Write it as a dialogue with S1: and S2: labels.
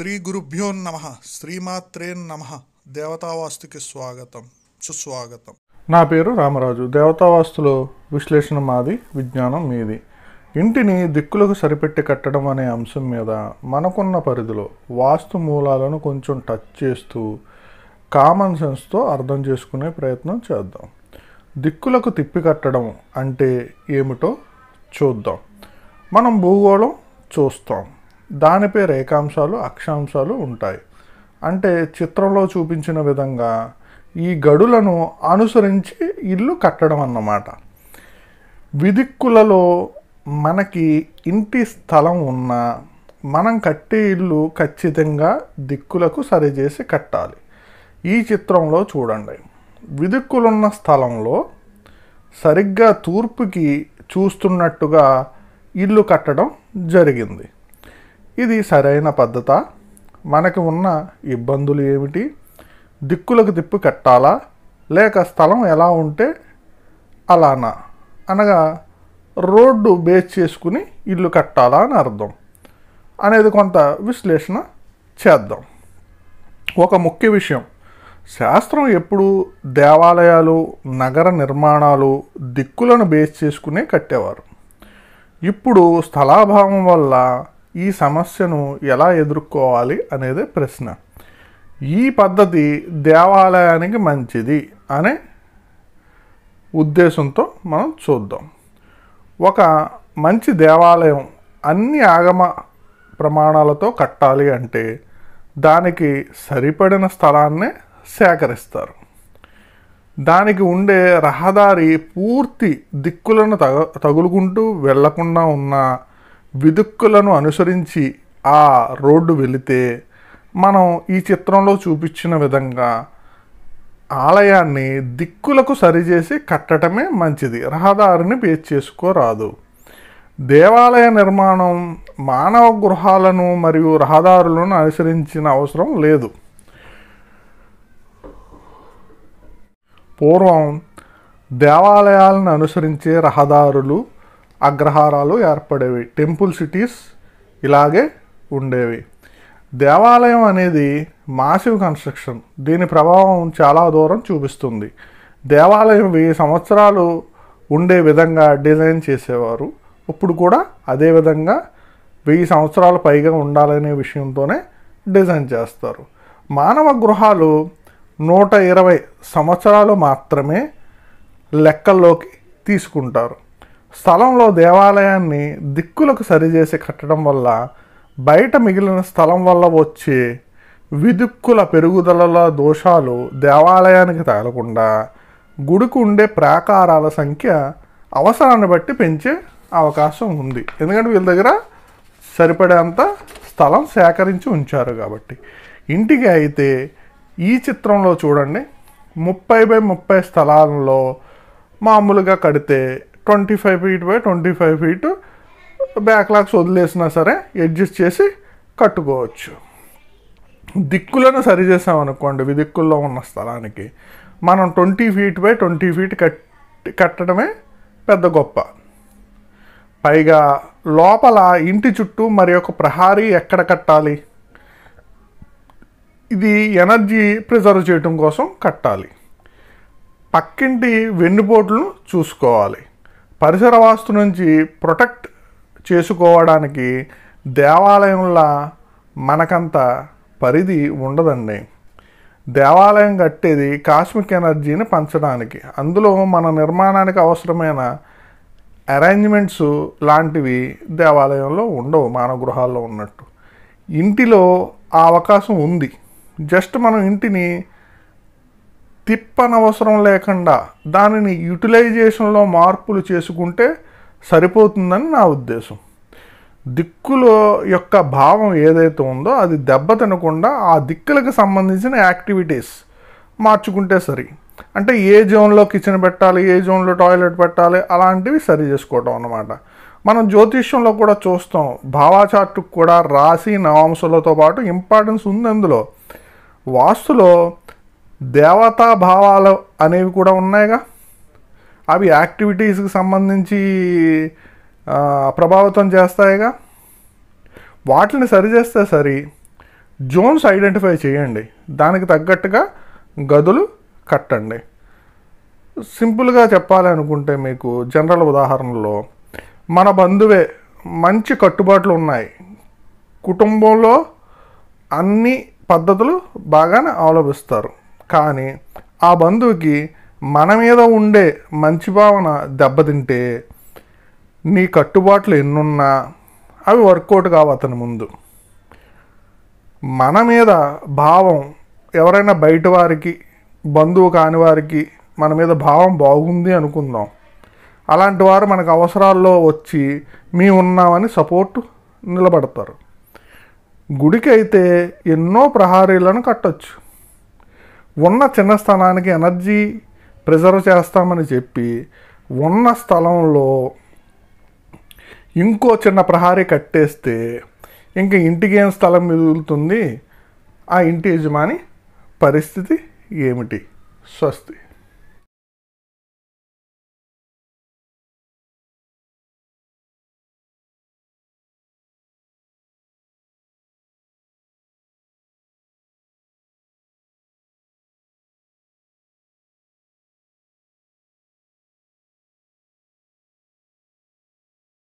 S1: శ్రీ గురుభ్యో నమ శ్రీమాత్రే నమ దేవతావాస్తుకి స్వాగతం సుస్వాగతం నా పేరు రామరాజు దేవతావాస్తులో విశ్లేషణ మాది విజ్ఞానం మీది ఇంటిని దిక్కులకు సరిపెట్టి కట్టడం అనే అంశం మీద మనకున్న పరిధిలో వాస్తు మూలాలను కొంచెం టచ్ చేస్తూ కామన్ సెన్స్తో అర్థం చేసుకునే ప్రయత్నం చేద్దాం దిక్కులకు తిప్పి కట్టడం అంటే ఏమిటో చూద్దాం మనం భూగోళం చూస్తాం దానిపై రేఖాంశాలు అక్షాంశాలు ఉంటాయి అంటే చిత్రంలో చూపించిన విధంగా ఈ గడులను అనుసరించి ఇల్లు కట్టడం అన్నమాట విదిక్కులలో మనకి ఇంటి స్థలం ఉన్నా మనం కట్టే ఇల్లు ఖచ్చితంగా దిక్కులకు సరిచేసి కట్టాలి ఈ చిత్రంలో చూడండి విదిక్కులున్న స్థలంలో సరిగ్గా తూర్పుకి చూస్తున్నట్టుగా ఇల్లు కట్టడం జరిగింది ఇది సరైన పద్ధత మనకు ఉన్న ఇబ్బందులు ఏమిటి దిక్కులకు తిప్పి కట్టాలా లేక స్థలం ఎలా ఉంటే అలానా అనగా రోడ్డు బేస్ చేసుకుని ఇల్లు కట్టాలా అని అర్థం అనేది కొంత విశ్లేషణ చేద్దాం ఒక ముఖ్య విషయం శాస్త్రం ఎప్పుడు దేవాలయాలు నగర నిర్మాణాలు దిక్కులను బేస్ చేసుకునే కట్టేవారు ఇప్పుడు స్థలాభావం వల్ల ఈ సమస్యను ఎలా ఎదుర్కోవాలి అనేది ప్రశ్న ఈ పద్ధతి దేవాలయానికి మంచిది అనే ఉద్దేశంతో మనం చూద్దాం ఒక మంచి దేవాలయం అన్ని ఆగమ ప్రమాణాలతో కట్టాలి అంటే దానికి సరిపడిన స్థలాన్నే సేకరిస్తారు దానికి ఉండే రహదారి పూర్తి దిక్కులను తగ తగులుకుంటూ వెళ్లకుండా ఉన్న విదుక్కులను అనుసరించి ఆ రోడ్డు వెళితే మనం ఈ చిత్రంలో చూపించిన విధంగా ఆలయాన్ని దిక్కులకు సరిచేసి కట్టడమే మంచిది రహదారిని బేచ్ చేసుకోరాదు దేవాలయ నిర్మాణం మానవ గృహాలను మరియు రహదారులను అనుసరించిన అవసరం లేదు పూర్వం దేవాలయాలను అనుసరించే రహదారులు అగ్రహారాలు ఏర్పడేవి టెంపుల్ సిటీస్ ఇలాగే ఉండేవి దేవాలయం అనేది మాసివ్ కన్స్ట్రక్షన్ దీని ప్రభావం చాలా దూరం చూపిస్తుంది దేవాలయం వెయ్యి సంవత్సరాలు ఉండే విధంగా డిజైన్ చేసేవారు ఇప్పుడు కూడా అదే విధంగా వెయ్యి సంవత్సరాలు పైగా ఉండాలనే విషయంతోనే డిజైన్ చేస్తారు మానవ గృహాలు నూట ఇరవై సంవత్సరాలు మాత్రమే లెక్కల్లోకి తీసుకుంటారు స్థలంలో దేవాలయాన్ని దిక్కులకు సరిచేసి కట్టడం వల్ల బయట మిగిలిన స్థలం వల్ల వచ్చే విదిక్కుల పెరుగుదల దోషాలు దేవాలయానికి తగలకుండా గుడికి ఉండే ప్రాకారాల సంఖ్య అవసరాన్ని బట్టి పెంచే అవకాశం ఉంది ఎందుకంటే వీళ్ళ దగ్గర సరిపడేంత స్థలం సేకరించి ఉంచారు కాబట్టి ఇంటికి అయితే ఈ చిత్రంలో చూడండి ముప్పై బై ముప్పై స్థలాల్లో మామూలుగా కడితే twenty five feet by twenty five feet back లాక్స్ వదిలేసినా సరే అడ్జస్ట్ చేసి కట్టుకోవచ్చు దిక్కులను సరి చేసామనుకోండి విదిక్కుల్లో ఉన్న స్థలానికి మనం twenty feet by twenty feet కట్టి కట్టడమే పెద్ద గొప్ప పైగా లోపల ఇంటి చుట్టూ మరి ఒక ప్రహారీ ఎక్కడ కట్టాలి ఇది ఎనర్జీ ప్రిజర్వ్ చేయటం కోసం కట్టాలి పక్కింటి వెన్నుపోట్లను చూసుకోవాలి పరిసర వాస్తు నుంచి ప్రొటెక్ట్ చేసుకోవడానికి దేవాలయంలో మనకంత పరిధి ఉండదండి దేవాలయం కట్టేది కాస్మిక్ ఎనర్జీని పంచడానికి అందులో మన నిర్మాణానికి అవసరమైన అరేంజ్మెంట్స్ లాంటివి దేవాలయంలో ఉండవు మానవ గృహాల్లో ఉన్నట్టు ఇంటిలో ఆ అవకాశం ఉంది జస్ట్ మనం ఇంటిని తిప్పనవసరం లేకుండా దానిని యూటిలైజేషన్లో మార్పులు చేసుకుంటే సరిపోతుందని నా ఉద్దేశం దిక్కులో యొక్క భావం ఏదైతే ఉందో అది దెబ్బతినకుండా ఆ దిక్కులకు సంబంధించిన యాక్టివిటీస్ మార్చుకుంటే సరి అంటే ఏ జోన్లో కిచెన్ పెట్టాలి ఏ జోన్లో టాయిలెట్ పెట్టాలి అలాంటివి సరి చేసుకోవటం అన్నమాట మనం జ్యోతిష్యంలో కూడా చూస్తాం భావాచార్టుకు కూడా రాశి నవాంశలతో పాటు ఇంపార్టెన్స్ ఉంది అందులో వాస్తులో దేవతా భావాలు అనేవి కూడా ఉన్నాయిగా అవి యాక్టివిటీస్కి సంబంధించి ప్రభావితం చేస్తాయిగా వాటిని సరిచేస్తే సరి జోన్స్ ఐడెంటిఫై చేయండి దానికి తగ్గట్టుగా గదులు కట్టండి సింపుల్గా చెప్పాలి అనుకుంటే మీకు జనరల్ ఉదాహరణలో మన బంధువే మంచి కట్టుబాట్లు ఉన్నాయి కుటుంబంలో అన్ని పద్ధతులు బాగానే అవలంబిస్తారు కానీ ఆ బంధువుకి మన మీద ఉండే మంచి భావన దెబ్బతింటే నీ కట్టుబాట్లు ఎన్నున్నా అవి వర్కౌట్ కావు అతని ముందు మన మీద భావం ఎవరైనా బయట వారికి బంధువు కాని వారికి మన మీద భావం బాగుంది అనుకుందాం అలాంటి వారు మనకు అవసరాల్లో వచ్చి మీ ఉన్నామని సపోర్ట్ నిలబడతారు గుడికి అయితే ఎన్నో ప్రహారీలను కట్టొచ్చు ఉన్న చిన్న స్థలానికి ఎనర్జీ ప్రిజర్వ్ చేస్తామని చెప్పి ఉన్న స్థలంలో ఇంకో చిన్న ప్రహారీ కట్టేస్తే ఇంకా ఇంటికి ఏం స్థలం మిగులుతుంది ఆ ఇంటి యజమాని పరిస్థితి ఏమిటి స్వస్తి